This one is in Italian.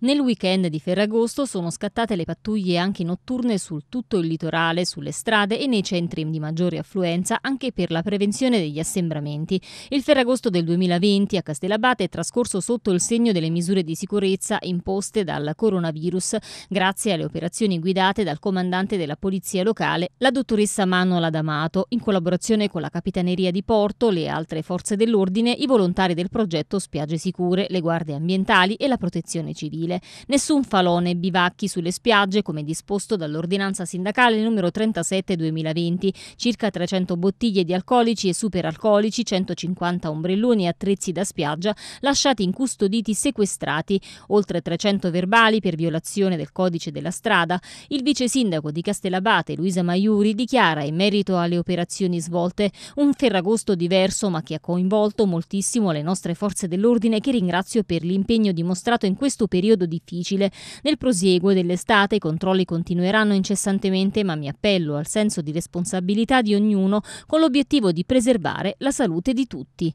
Nel weekend di Ferragosto sono scattate le pattuglie anche notturne su tutto il litorale, sulle strade e nei centri di maggiore affluenza anche per la prevenzione degli assembramenti. Il Ferragosto del 2020 a Castellabate è trascorso sotto il segno delle misure di sicurezza imposte dal coronavirus grazie alle operazioni guidate dal comandante della polizia locale, la dottoressa Manola D'Amato, in collaborazione con la Capitaneria di Porto, le altre forze dell'ordine, i volontari del progetto Spiagge Sicure, le guardie ambientali e la protezione civile mensile. Nessun falò né bivacchi sulle spiagge, come disposto dall'ordinanza sindacale numero 37 2020, circa 300 bottiglie di alcolici e superalcolici, 150 ombrelloni e attrezzi da spiaggia lasciati incustoditi sequestrati, oltre 300 verbali per violazione del codice della strada. Il vice sindaco di Castellabate, Luisa Maiuri, dichiara in merito alle operazioni svolte un ferragosto diverso ma che ha coinvolto moltissimo le nostre forze dell'ordine che ringrazio per l'impegno dimostrato in questo periodo periodo difficile. Nel prosieguo dell'estate i controlli continueranno incessantemente, ma mi appello al senso di responsabilità di ognuno con l'obiettivo di preservare la salute di tutti.